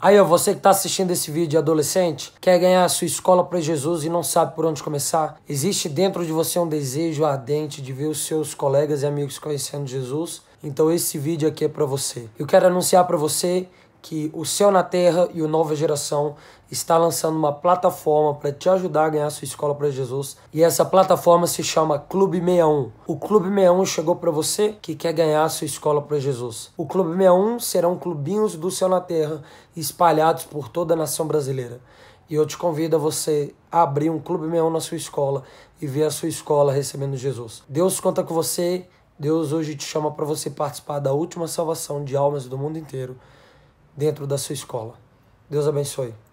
Aí, ó, você que está assistindo esse vídeo adolescente, quer ganhar a sua escola para Jesus e não sabe por onde começar? Existe dentro de você um desejo ardente de ver os seus colegas e amigos conhecendo Jesus? Então esse vídeo aqui é para você. Eu quero anunciar para você que o Céu na Terra e o Nova Geração está lançando uma plataforma para te ajudar a ganhar sua escola para Jesus. E essa plataforma se chama Clube 61. O Clube 61 chegou para você que quer ganhar sua escola para Jesus. O Clube 61 serão clubinhos do Céu na Terra espalhados por toda a nação brasileira. E eu te convido a você abrir um Clube 61 na sua escola e ver a sua escola recebendo Jesus. Deus conta com você. Deus hoje te chama para você participar da última salvação de almas do mundo inteiro dentro da sua escola. Deus abençoe.